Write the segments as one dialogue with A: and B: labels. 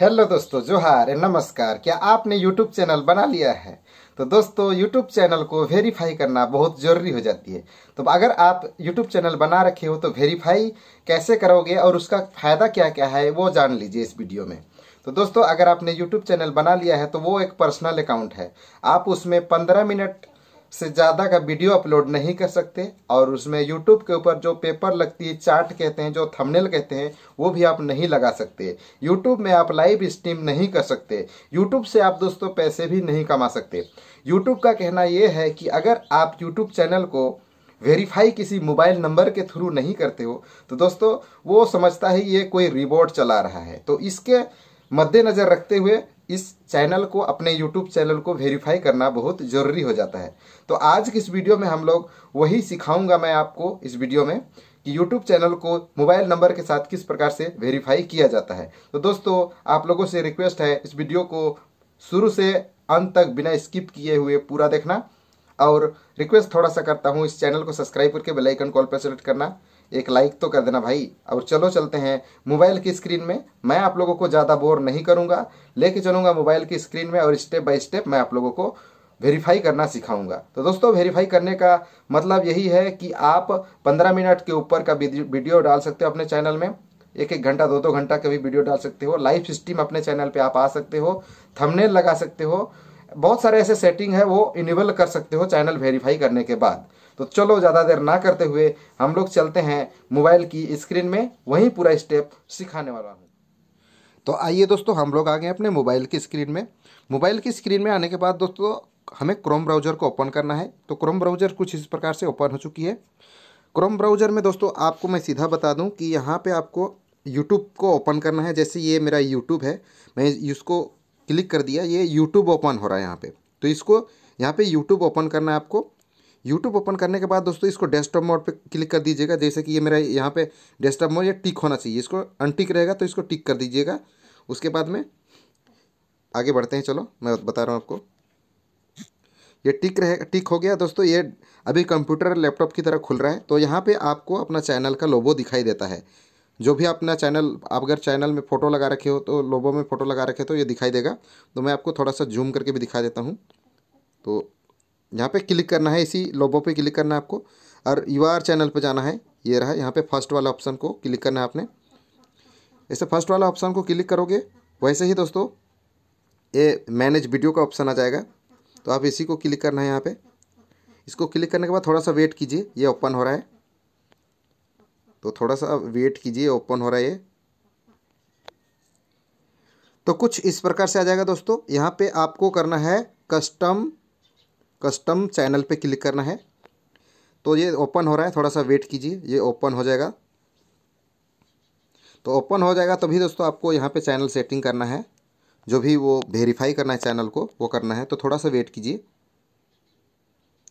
A: hello दोस्तों जोहार नमस्कार क्या आपने यूट्यूब चैनल बना लिया है तो दोस्तों यूट्यूब चैनल को वेरीफाई करना बहुत ज़रूरी हो जाती है तो अगर आप यूट्यूब चैनल बना रखे हो तो वेरीफाई कैसे करोगे और उसका फ़ायदा क्या क्या है वो जान लीजिए इस वीडियो में तो दोस्तों अगर आपने यूट्यूब चैनल बना लिया है तो वो एक पर्सनल अकाउंट है आप उसमें पंद्रह मिनट से ज़्यादा का वीडियो अपलोड नहीं कर सकते और उसमें यूट्यूब के ऊपर जो पेपर लगती है चार्ट कहते हैं जो थंबनेल कहते हैं वो भी आप नहीं लगा सकते यूट्यूब में आप लाइव स्ट्रीम नहीं कर सकते यूट्यूब से आप दोस्तों पैसे भी नहीं कमा सकते यूट्यूब का कहना ये है कि अगर आप यूट्यूब चैनल को वेरीफाई किसी मोबाइल नंबर के थ्रू नहीं करते हो तो दोस्तों वो समझता है ये कोई रिबोट चला रहा है तो इसके मद्देनज़र रखते हुए इस चैनल को अपने यूट्यूब चैनल को वेरीफाई करना बहुत ज़रूरी हो जाता है तो आज की इस वीडियो में हम लोग वही सिखाऊंगा मैं आपको इस वीडियो में कि YouTube चैनल को मोबाइल नंबर के साथ किस प्रकार से वेरीफाई किया जाता है तो दोस्तों आप लोगों से रिक्वेस्ट है इस वीडियो को शुरू से अंत तक बिना स्किप किए हुए पूरा देखना और रिक्वेस्ट थोड़ा सा करता हूँ इस चैनल को सब्सक्राइब करके बेलाइकन कॉल पर सेलेक्ट करना एक लाइक तो कर देना भाई और चलो चलते हैं मोबाइल की स्क्रीन में मैं आप लोगों को ज़्यादा बोर नहीं करूँगा लेके चलूँगा मोबाइल की स्क्रीन में और स्टेप बाय स्टेप मैं आप लोगों को वेरीफाई करना सिखाऊंगा तो दोस्तों वेरीफाई करने का मतलब यही है कि आप पंद्रह मिनट के ऊपर का वीडियो डाल सकते हो अपने चैनल में एक एक घंटा दो दो घंटा का भी वीडियो डाल सकते हो लाइव स्ट्रीम अपने चैनल पर आप आ सकते हो थमनेल लगा सकते हो बहुत सारे ऐसे सेटिंग है वो इनेबल कर सकते हो चैनल वेरीफाई करने के बाद तो चलो ज़्यादा देर ना करते हुए हम लोग चलते हैं मोबाइल की स्क्रीन में वही पूरा स्टेप सिखाने वाला हूँ तो आइए दोस्तों हम लोग आ गए अपने मोबाइल की स्क्रीन में मोबाइल की स्क्रीन में आने के बाद दोस्तों हमें क्रोम ब्राउज़र को ओपन करना है तो क्रोम ब्राउज़र कुछ इस प्रकार से ओपन हो चुकी है क्रोम ब्राउज़र में दोस्तों आपको मैं सीधा बता दूं कि यहाँ पे आपको यूट्यूब को ओपन करना है जैसे ये मेरा यूट्यूब है मैं इसको क्लिक कर दिया ये यूट्यूब ओपन हो रहा है यहाँ पे तो इसको यहाँ पे यूट्यूब ओपन करना है आपको यूट्यूब ओपन करने के बाद दोस्तों इसको डेस्कटॉप मोड पे क्लिक कर दीजिएगा जैसे कि ये मेरा यहाँ पे डेस्कटॉप मोड ये टिक होना चाहिए इसको अनटिक रहेगा तो इसको टिक कर दीजिएगा उसके बाद में आगे बढ़ते हैं चलो मैं बता रहा हूँ आपको ये टिक रहे टिक हो गया दोस्तों ये अभी कंप्यूटर लैपटॉप की तरह खुल रहा है तो यहाँ पे आपको अपना चैनल का लोबो दिखाई देता है जो भी अपना चैनल आप अगर चैनल में फ़ोटो लगा रखे हो तो लोबो में फ़ोटो लगा रखे हो तो ये दिखाई देगा तो मैं आपको थोड़ा सा जूम करके भी दिखा देता हूँ तो यहाँ पे क्लिक करना है इसी लोबो पे क्लिक करना है आपको और यू आर चैनल पे जाना है ये रहा यहाँ पे फर्स्ट वाला ऑप्शन को क्लिक करना है आपने ऐसे फर्स्ट वाला ऑप्शन को क्लिक करोगे वैसे ही दोस्तों ये मैनेज वीडियो का ऑप्शन आ जाएगा तो आप इसी को क्लिक करना है यहाँ पर इसको क्लिक करने के बाद थोड़ा सा वेट कीजिए ये ओपन हो रहा है तो थोड़ा सा वेट कीजिए ओपन हो रहा है ये तो कुछ इस प्रकार से आ जाएगा दोस्तों यहाँ पे आपको करना है कस्टम कस्टम चैनल पे क्लिक करना है तो ये ओपन हो रहा है थोड़ा सा वेट कीजिए ये ओपन हो जाएगा तो ओपन हो जाएगा तभी दोस्तों आपको यहाँ पे चैनल सेटिंग करना है जो भी वो वेरीफाई करना है चैनल को वो करना है तो थोड़ा सा वेट कीजिए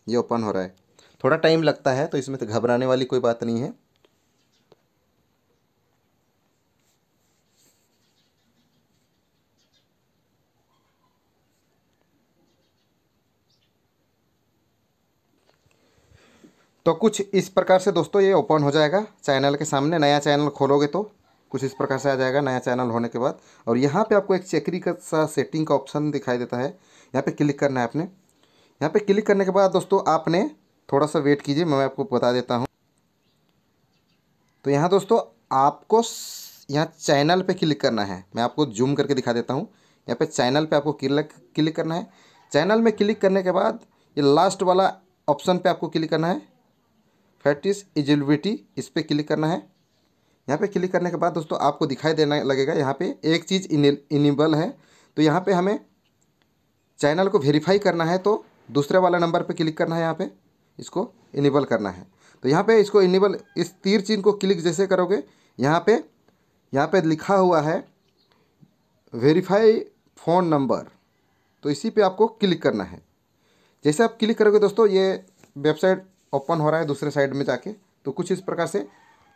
A: ये ओपन हो रहा है थोड़ा टाइम लगता है तो इसमें तो घबराने वाली कोई बात नहीं है तो कुछ इस प्रकार से दोस्तों ये ओपन हो जाएगा चैनल के सामने नया चैनल खोलोगे तो कुछ इस प्रकार से आ जाएगा नया चैनल होने के बाद और यहाँ पे आपको एक चेकरी का सा सेटिंग का ऑप्शन दिखाई देता है यहाँ पे क्लिक करना है आपने यहाँ पे क्लिक करने के बाद दोस्तों आपने थोड़ा सा वेट कीजिए मैं आपको बता देता हूँ तो यहाँ दोस्तों आपको यहाँ चैनल पर क्लिक करना है मैं आपको जूम करके दिखा देता हूँ यहाँ पर चैनल पर आपको क्लिक क्लिक करना है चैनल में क्लिक करने के बाद ये लास्ट वाला ऑप्शन पर आपको क्लिक करना है फैटिस इजिलिबिटी इस पर क्लिक करना है यहाँ पे क्लिक करने के बाद दोस्तों आपको दिखाई देना लगेगा यहाँ पे एक चीज़ इनेबल है तो यहाँ पे हमें चैनल को वेरीफाई करना है तो दूसरे वाला नंबर पे क्लिक करना है यहाँ पे इसको इनेबल करना है तो यहाँ पे इसको इनेबल इस तीर चिन्ह को क्लिक जैसे करोगे यहाँ पे यहाँ पे लिखा हुआ है वेरीफाई फ़ोन नंबर तो इसी पर आपको क्लिक करना है जैसे आप क्लिक करोगे दोस्तों ये वेबसाइट ओपन हो रहा है दूसरे साइड में जाके तो कुछ इस प्रकार से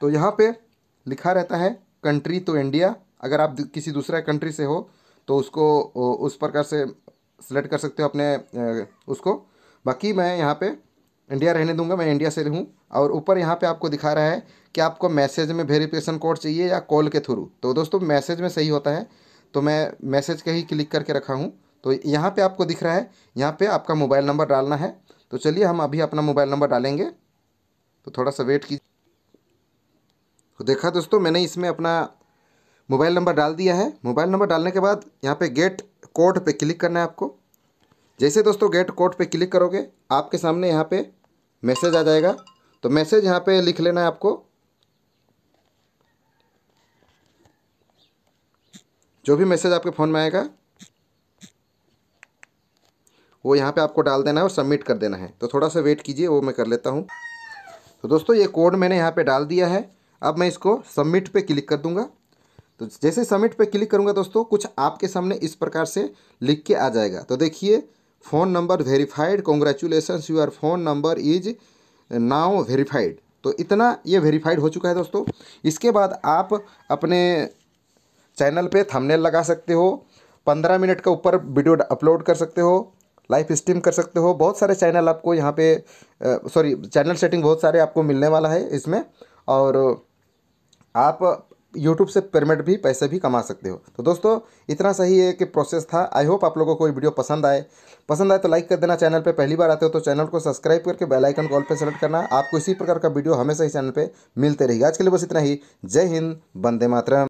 A: तो यहाँ पे लिखा रहता है कंट्री तो इंडिया अगर आप किसी दूसरा कंट्री से हो तो उसको उस प्रकार से सिलेक्ट कर सकते हो अपने उसको बाकी मैं यहाँ पे इंडिया रहने दूंगा मैं इंडिया से हूँ और ऊपर यहाँ पे आपको दिखा रहा है कि आपको मैसेज में वेरिफिकेशन कोड चाहिए या कॉल के थ्रू तो दोस्तों मैसेज में सही होता है तो मैं मैसेज का ही क्लिक करके रखा हूँ तो यहाँ पे आपको दिख रहा है यहाँ पे आपका मोबाइल नंबर डालना है तो चलिए हम अभी अपना मोबाइल नंबर डालेंगे तो थोड़ा सा वेट कीजिए तो देखा दोस्तों मैंने इसमें अपना मोबाइल नंबर डाल दिया है मोबाइल नंबर डालने के बाद यहाँ पे गेट कोड पे क्लिक करना है आपको जैसे दोस्तों गेट कोड पे क्लिक करोगे आपके सामने यहाँ पे मैसेज आ जाएगा तो मैसेज यहाँ पे लिख लेना है आपको जो भी मैसेज आपके फ़ोन में आएगा वो यहाँ पे आपको डाल देना है और सबमिट कर देना है तो थोड़ा सा वेट कीजिए वो मैं कर लेता हूँ तो दोस्तों ये कोड मैंने यहाँ पे डाल दिया है अब मैं इसको सबमिट पे क्लिक कर दूँगा तो जैसे सबमिट पे क्लिक करूँगा दोस्तों कुछ आपके सामने इस प्रकार से लिख के आ जाएगा तो देखिए phone number verified congratulation your phone number is now verified तो इतना ये वेरीफाइड हो चुका है दोस्तों इसके बाद आप अपने चैनल पर थमनेल लगा सकते हो पंद्रह मिनट का ऊपर वीडियो अपलोड कर सकते हो लाइव स्ट्रीम कर सकते हो बहुत सारे चैनल आपको यहाँ पे सॉरी चैनल सेटिंग बहुत सारे आपको मिलने वाला है इसमें और आप यूट्यूब से पेमेंट भी पैसे भी कमा सकते हो तो दोस्तों इतना सही है कि प्रोसेस था आई होप आप लोगों को वीडियो पसंद आए पसंद आए तो लाइक कर देना चैनल पे पहली बार आते हो तो चैनल को सब्सक्राइब करके बेल आइकन कॉल पे सेलेक्ट करना आपको इसी प्रकार का वीडियो हमेशा ही चैनल पे मिलते रहेगा आज के लिए बस इतना ही जय हिंद बंदे मातरम